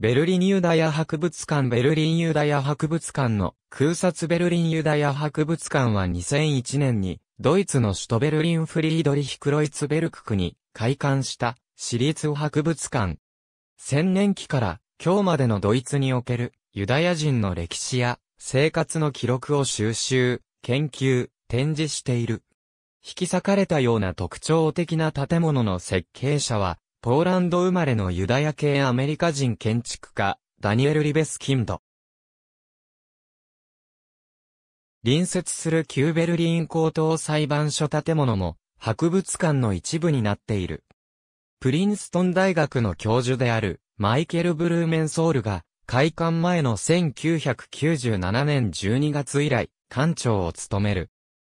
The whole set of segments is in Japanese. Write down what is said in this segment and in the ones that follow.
ベルリンユダヤ博物館ベルリンユダヤ博物館の空撮ベルリンユダヤ博物館は2001年にドイツの首都ベルリンフリードリヒクロイツベルク区に開館した私立博物館。千年期から今日までのドイツにおけるユダヤ人の歴史や生活の記録を収集、研究、展示している。引き裂かれたような特徴的な建物の設計者はポーランド生まれのユダヤ系アメリカ人建築家、ダニエル・リベスキンド。隣接する旧ベルリン高等裁判所建物も、博物館の一部になっている。プリンストン大学の教授である、マイケル・ブルーメンソールが、開館前の1997年12月以来、館長を務める。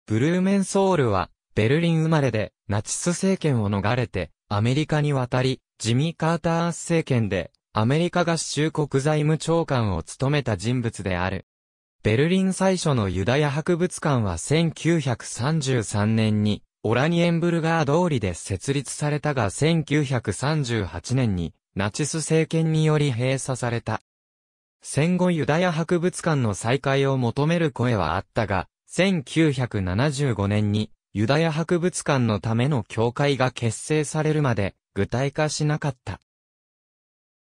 ブルーメンソールは、ベルリン生まれで、ナチス政権を逃れて、アメリカに渡り、ジミー・カータース政権で、アメリカ合衆国財務長官を務めた人物である。ベルリン最初のユダヤ博物館は1933年に、オラニエンブルガー通りで設立されたが1938年に、ナチス政権により閉鎖された。戦後ユダヤ博物館の再開を求める声はあったが、1975年にユダヤ博物館のための教会が結成されるまで具体化しなかった。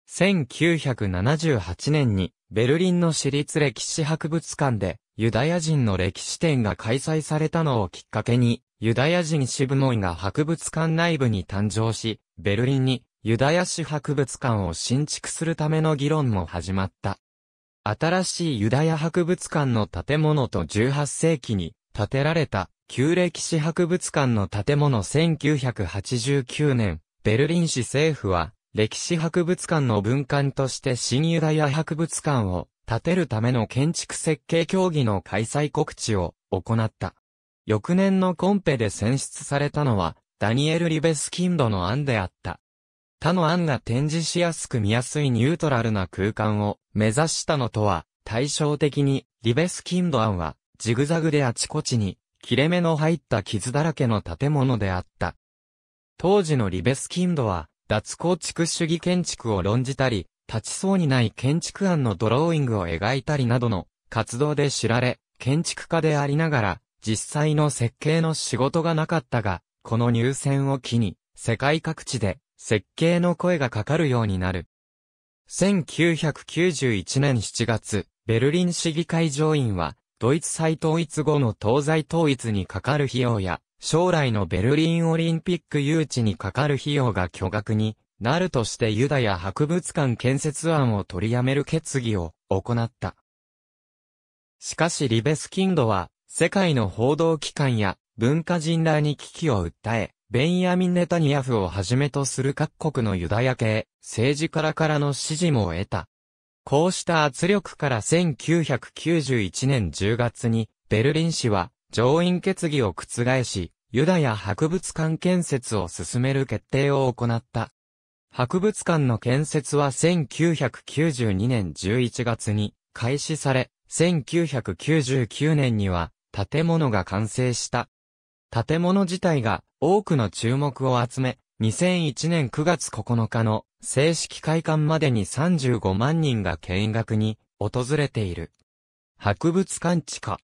1978年にベルリンの私立歴史博物館でユダヤ人の歴史展が開催されたのをきっかけにユダヤ人支部門が博物館内部に誕生し、ベルリンにユダヤ史博物館を新築するための議論も始まった。新しいユダヤ博物館の建物と18世紀に建てられた旧歴史博物館の建物1989年、ベルリン市政府は、歴史博物館の文館として新ユダヤ博物館を建てるための建築設計協議の開催告知を行った。翌年のコンペで選出されたのは、ダニエル・リベスキンドの案であった。他の案が展示しやすく見やすいニュートラルな空間を目指したのとは対照的に、リベスキンド案はジグザグであちこちに切れ目の入った傷だらけの建物であった。当時のリベスキンドは、脱構築主義建築を論じたり、立ちそうにない建築案のドローイングを描いたりなどの活動で知られ、建築家でありながら、実際の設計の仕事がなかったが、この入選を機に、世界各地で設計の声がかかるようになる。1991年7月、ベルリン市議会上院は、ドイツ再統一後の東西統一にかかる費用や、将来のベルリンオリンピック誘致にかかる費用が巨額になるとしてユダヤ博物館建設案を取りやめる決議を行った。しかしリベスキンドは、世界の報道機関や文化人らに危機を訴え、ベンヤミン・ネタニヤフをはじめとする各国のユダヤ系、政治家らからの支持も得た。こうした圧力から1991年10月に、ベルリン市は上院決議を覆し、ユダヤ博物館建設を進める決定を行った。博物館の建設は1992年11月に開始され、1999年には建物が完成した。建物自体が多くの注目を集め、2001年9月9日の正式開館までに35万人が見学に訪れている。博物館地下。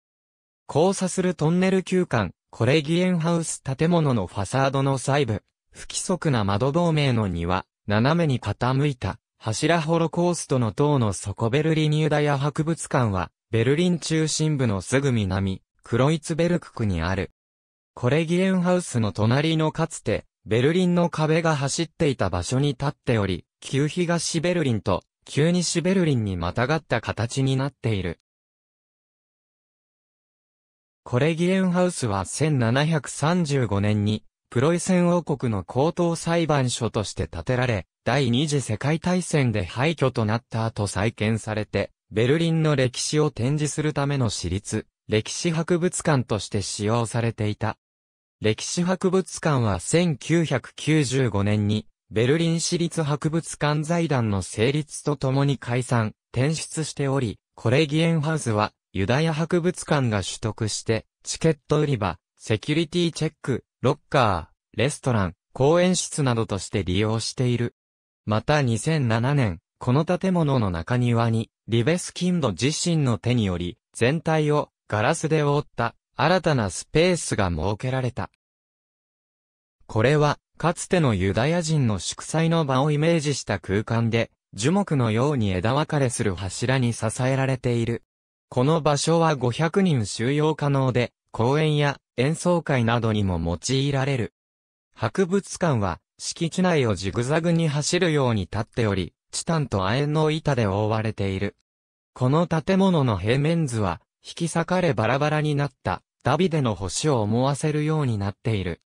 交差するトンネル休館、コレギエンハウス建物のファサードの細部、不規則な窓同盟の庭、斜めに傾いた、柱ホロコーストの塔の底ベルリニューダヤ博物館は、ベルリン中心部のすぐ南、クロイツベルク区にある。コレギエンハウスの隣のかつて、ベルリンの壁が走っていた場所に立っており、旧東ベルリンと旧西ベルリンにまたがった形になっている。コレギエンハウスは1735年に、プロイセン王国の高等裁判所として建てられ、第二次世界大戦で廃墟となった後再建されて、ベルリンの歴史を展示するための私立、歴史博物館として使用されていた。歴史博物館は1995年に、ベルリン市立博物館財団の成立とともに解散、転出しており、コレギエンハウスは、ユダヤ博物館が取得して、チケット売り場、セキュリティチェック、ロッカー、レストラン、公演室などとして利用している。また2007年、この建物の中庭に、リベスキンド自身の手により、全体をガラスで覆った新たなスペースが設けられた。これは、かつてのユダヤ人の祝祭の場をイメージした空間で、樹木のように枝分かれする柱に支えられている。この場所は500人収容可能で、公演や演奏会などにも用いられる。博物館は、敷地内をジグザグに走るように立っており、チタンと亜鉛の板で覆われている。この建物の平面図は、引き裂かれバラバラになったダビデの星を思わせるようになっている。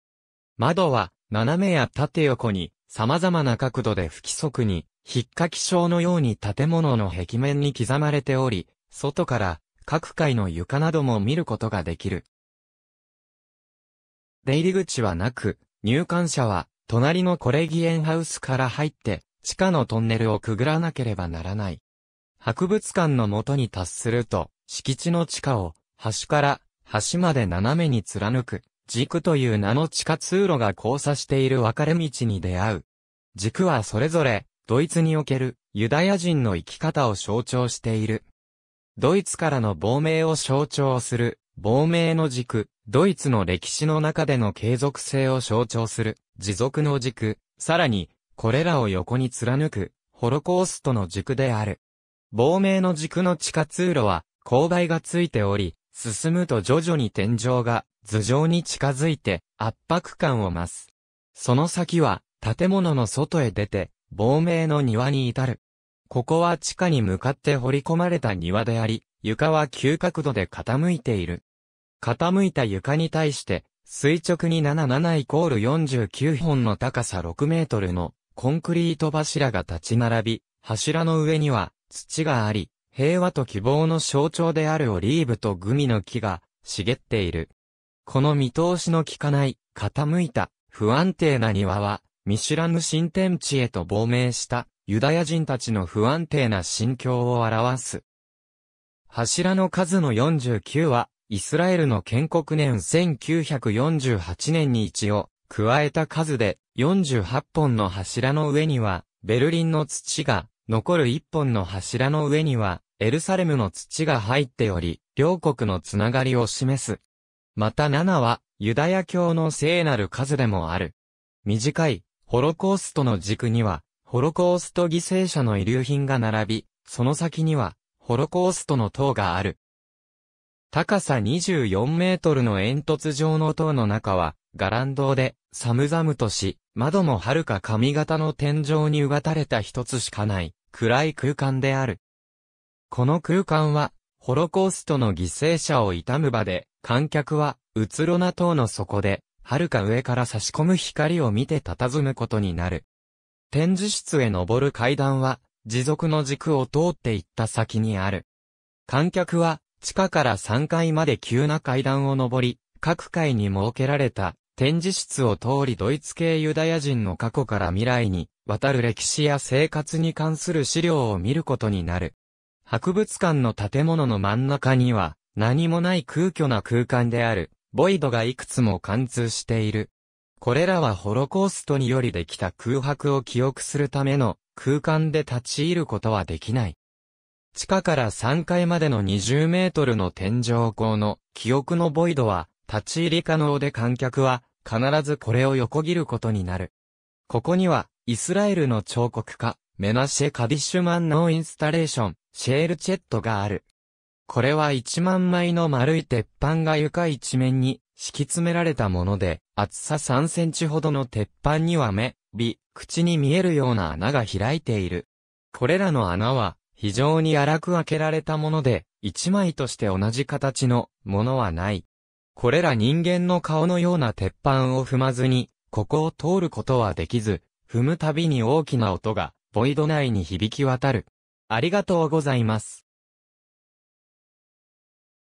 窓は、斜めや縦横に、様々な角度で不規則に、引っかき症のように建物の壁面に刻まれており、外から各階の床なども見ることができる。出入り口はなく、入館者は隣のコレギエンハウスから入って地下のトンネルをくぐらなければならない。博物館の元に達すると、敷地の地下を端から橋まで斜めに貫く、軸という名の地下通路が交差している分かれ道に出会う。軸はそれぞれ、ドイツにおけるユダヤ人の生き方を象徴している。ドイツからの亡命を象徴する、亡命の軸、ドイツの歴史の中での継続性を象徴する、持続の軸、さらに、これらを横に貫く、ホロコーストの軸である。亡命の軸の地下通路は、勾配がついており、進むと徐々に天井が頭上に近づいて圧迫感を増す。その先は建物の外へ出て亡命の庭に至る。ここは地下に向かって掘り込まれた庭であり、床は急角度で傾いている。傾いた床に対して、垂直に77イコール49本の高さ6メートルのコンクリート柱が立ち並び、柱の上には土があり、平和と希望の象徴であるオリーブとグミの木が茂っている。この見通しの効かない、傾いた、不安定な庭は、見知らぬ新天地へと亡命したユダヤ人たちの不安定な心境を表す。柱の数の49は、イスラエルの建国年1948年に一を加えた数で48本の柱の上には、ベルリンの土が、残る1本の柱の上には、エルサレムの土が入っており、両国のつながりを示す。また7は、ユダヤ教の聖なる数でもある。短い、ホロコーストの軸には、ホロコースト犠牲者の遺留品が並び、その先には、ホロコーストの塔がある。高さ24メートルの煙突状の塔の中は、ガランドで、寒々とし、窓も遥か髪型の天井にうがたれた一つしかない、暗い空間である。この空間は、ホロコーストの犠牲者を悼む場で、観客は、うつろな塔の底で、遥か上から差し込む光を見て佇むことになる。展示室へ登る階段は、持続の軸を通っていった先にある。観客は、地下から3階まで急な階段を登り、各階に設けられた展示室を通りドイツ系ユダヤ人の過去から未来に、渡る歴史や生活に関する資料を見ることになる。博物館の建物の真ん中には、何もない空虚な空間である、ボイドがいくつも貫通している。これらはホロコーストによりできた空白を記憶するための空間で立ち入ることはできない。地下から3階までの20メートルの天井高の記憶のボイドは立ち入り可能で観客は必ずこれを横切ることになる。ここにはイスラエルの彫刻家メナシェ・カディッシュマンのインスタレーションシェールチェットがある。これは1万枚の丸い鉄板が床一面に敷き詰められたもので、厚さ3センチほどの鉄板には目、鼻、口に見えるような穴が開いている。これらの穴は非常に荒く開けられたもので、1枚として同じ形のものはない。これら人間の顔のような鉄板を踏まずに、ここを通ることはできず、踏むたびに大きな音が、ボイド内に響き渡る。ありがとうございます。